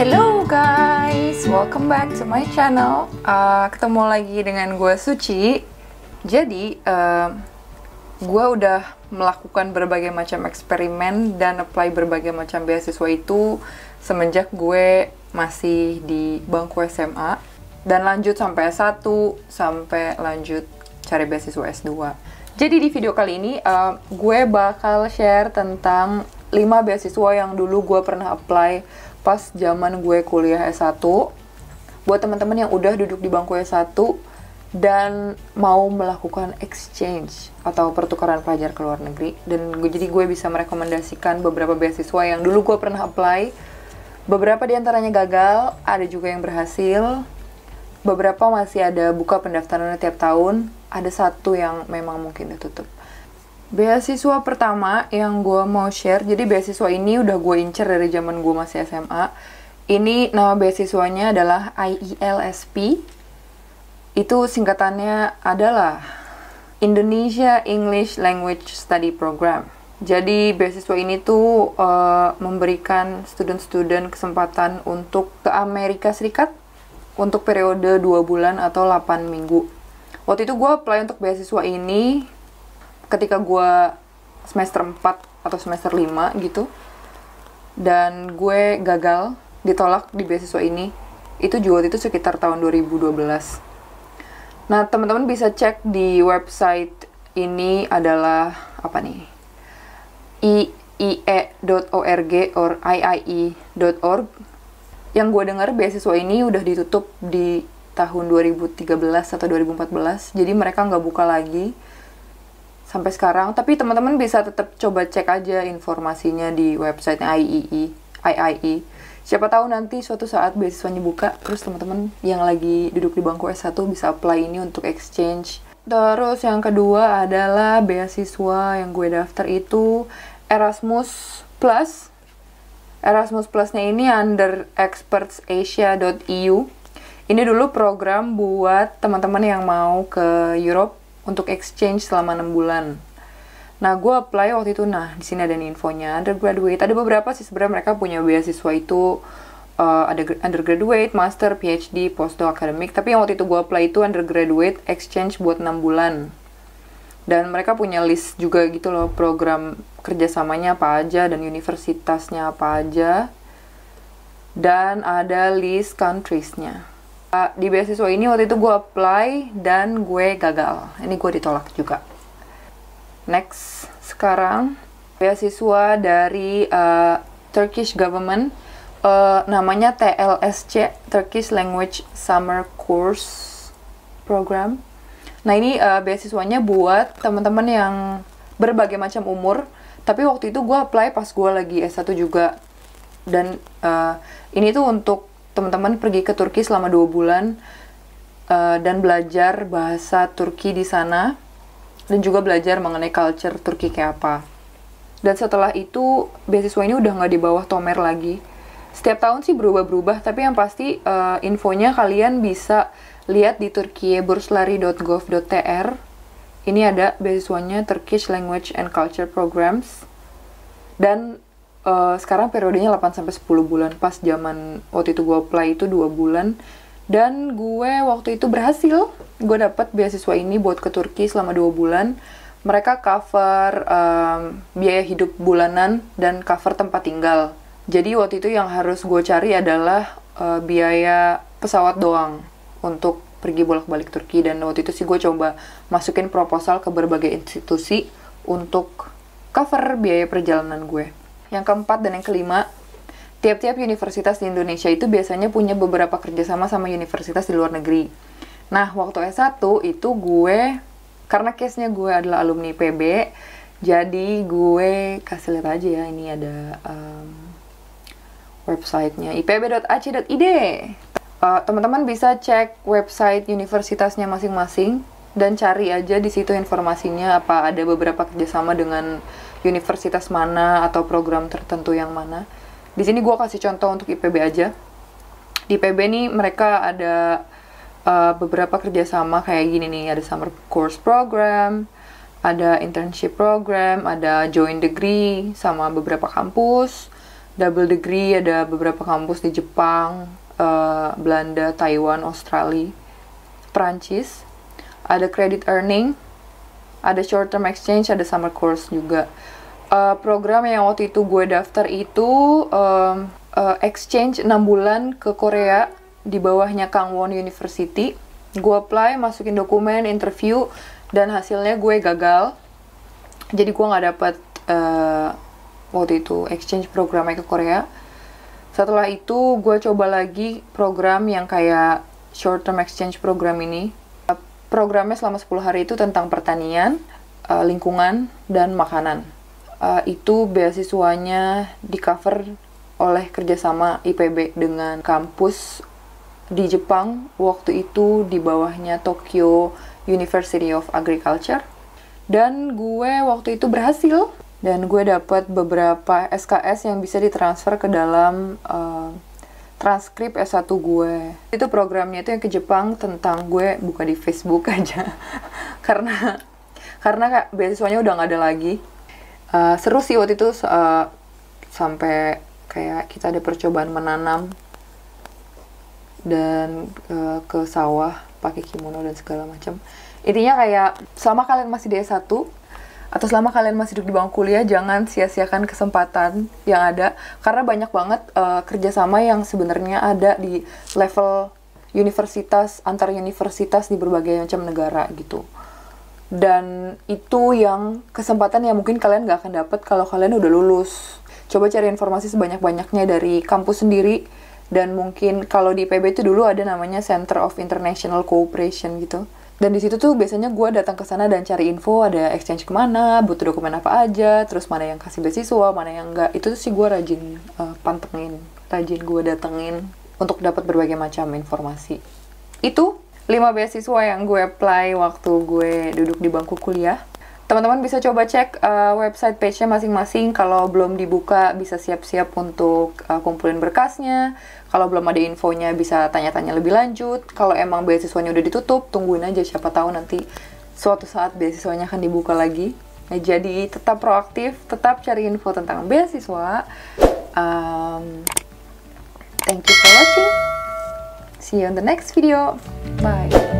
Hello guys, welcome back to my channel. Uh, ketemu lagi dengan gue Suci. Jadi, uh, gue udah melakukan berbagai macam eksperimen dan apply berbagai macam beasiswa itu semenjak gue masih di bangku SMA dan lanjut sampai S1 sampai lanjut cari beasiswa S2. Jadi di video kali ini uh, gue bakal share tentang 5 beasiswa yang dulu gue pernah apply pas zaman gue kuliah S1 buat teman-teman yang udah duduk di bangku S1 dan mau melakukan exchange atau pertukaran pelajar ke luar negeri dan gue, jadi gue bisa merekomendasikan beberapa beasiswa yang dulu gue pernah apply beberapa diantaranya gagal ada juga yang berhasil beberapa masih ada buka pendaftarannya tiap tahun ada satu yang memang mungkin ditutup Beasiswa pertama yang gue mau share, jadi beasiswa ini udah gue incer dari zaman gue masih SMA. Ini nama beasiswanya adalah IELSP. Itu singkatannya adalah Indonesia English Language Study Program. Jadi beasiswa ini tuh uh, memberikan student-student kesempatan untuk ke Amerika Serikat untuk periode 2 bulan atau 8 minggu. Waktu itu gue apply untuk beasiswa ini ketika gue semester 4 atau semester 5 gitu dan gue gagal ditolak di beasiswa ini itu juga itu sekitar tahun 2012 nah teman-teman bisa cek di website ini adalah apa nih iie.org or iie.org yang gue dengar beasiswa ini udah ditutup di tahun 2013 atau 2014 jadi mereka nggak buka lagi sampai sekarang. Tapi teman-teman bisa tetap coba cek aja informasinya di website IEE IIE Siapa tahu nanti suatu saat beasiswanya buka, terus teman-teman yang lagi duduk di bangku S1 bisa apply ini untuk exchange. Terus yang kedua adalah beasiswa yang gue daftar itu Erasmus Plus. Erasmus Plusnya ini under expertsasia.eu. Ini dulu program buat teman-teman yang mau ke Europe untuk exchange selama enam bulan. Nah, gue apply waktu itu, nah di sini ada nih infonya, undergraduate. Ada beberapa sih sebenarnya mereka punya beasiswa itu, uh, ada undergraduate, master, PhD, postdoc, academic. Tapi yang waktu itu gue apply itu undergraduate exchange buat enam bulan. Dan mereka punya list juga gitu loh, program kerjasamanya apa aja, dan universitasnya apa aja. Dan ada list countries-nya. Eh, di beasiswa ini waktu itu gue apply dan gue gagal. Ini gue ditolak juga. Next, sekarang beasiswa dari uh, Turkish government uh, namanya TLSC Turkish Language Summer Course Program. Nah ini uh, beasiswanya buat teman-teman yang berbagai macam umur. Tapi waktu itu gue apply pas gue lagi S1 juga dan uh, ini tuh untuk teman-teman pergi ke Turki selama dua bulan uh, dan belajar bahasa Turki di sana dan juga belajar mengenai culture Turki kayak apa. Dan setelah itu beasiswa ini udah nggak di bawah Tomer lagi. Setiap tahun sih berubah-berubah, tapi yang pasti uh, infonya kalian bisa lihat di turkiyeburslari.gov.tr. Ini ada beasiswanya Turkish Language and Culture Programs. Dan uh, sekarang periodenya 8 sampai 10 bulan pas zaman waktu itu gue apply itu dua bulan dan gue waktu itu berhasil gue dapat beasiswa ini buat ke Turki selama dua bulan mereka cover um, biaya hidup bulanan dan cover tempat tinggal jadi waktu itu yang harus gue cari adalah uh, biaya pesawat doang untuk pergi bolak-balik Turki dan waktu itu sih gue coba masukin proposal ke berbagai institusi untuk cover biaya perjalanan gue. Yang keempat dan yang kelima, tiap-tiap universitas di Indonesia itu biasanya punya beberapa kerjasama sama universitas di luar negeri. Nah, waktu S1 itu gue, karena case-nya gue adalah alumni PB, jadi gue kasih lihat aja ya, ini ada um, websitenya ipb.ac.id. Uh, eh, teman-teman bisa cek website universitasnya masing-masing dan cari aja di situ informasinya apa ada beberapa kerjasama dengan universitas mana atau program tertentu yang mana. Di sini gue kasih contoh untuk IPB aja. Di IPB nih mereka ada uh, beberapa kerjasama kayak gini nih, ada summer course program, ada internship program, ada joint degree sama beberapa kampus, double degree ada beberapa kampus di Jepang, uh, Belanda, Taiwan, Australia, Perancis ada credit earning, ada short term exchange, ada summer course juga. Uh, program yang waktu itu gue daftar itu um, uh, exchange 6 bulan ke Korea di bawahnya Kangwon University. Gue apply, masukin dokumen, interview, dan hasilnya gue gagal. Jadi gue nggak dapet uh, waktu itu exchange programnya ke Korea. Setelah itu gue coba lagi program yang kayak short term exchange program ini Programnya selama 10 hari itu tentang pertanian, uh, lingkungan, dan makanan. Uh, itu beasiswanya di cover oleh kerjasama IPB dengan kampus di Jepang waktu itu di bawahnya Tokyo University of Agriculture dan gue waktu itu berhasil dan gue dapat beberapa SKS yang bisa ditransfer ke dalam uh, transkrip S1 gue. Itu programnya itu yang ke Jepang tentang gue buka di Facebook aja. karena karena kak, beasiswanya udah nggak ada lagi. Uh, seru sih waktu itu uh, sampai kayak kita ada percobaan menanam dan uh, ke sawah pakai kimono dan segala macam. Intinya kayak sama kalian masih di S1 atau selama kalian masih duduk di bangku kuliah jangan sia-siakan kesempatan yang ada karena banyak banget uh, kerjasama yang sebenarnya ada di level universitas antar universitas di berbagai macam negara gitu dan itu yang kesempatan yang mungkin kalian gak akan dapat kalau kalian udah lulus coba cari informasi sebanyak-banyaknya dari kampus sendiri dan mungkin kalau di PB itu dulu ada namanya Center of International Cooperation gitu dan di situ tuh biasanya gue datang ke sana dan cari info ada exchange kemana butuh dokumen apa aja terus mana yang kasih beasiswa mana yang enggak itu tuh sih gue rajin uh, pantengin rajin gue datengin untuk dapat berbagai macam informasi itu lima beasiswa yang gue apply waktu gue duduk di bangku kuliah teman-teman bisa coba cek uh, website page-nya masing-masing. Kalau belum dibuka, bisa siap-siap untuk uh, kumpulin berkasnya. Kalau belum ada infonya, bisa tanya-tanya lebih lanjut. Kalau emang beasiswanya udah ditutup, tungguin aja. Siapa tahu nanti suatu saat beasiswanya akan dibuka lagi. ya, jadi tetap proaktif, tetap cari info tentang beasiswa. Um, thank you for watching. See you on the next video. Bye.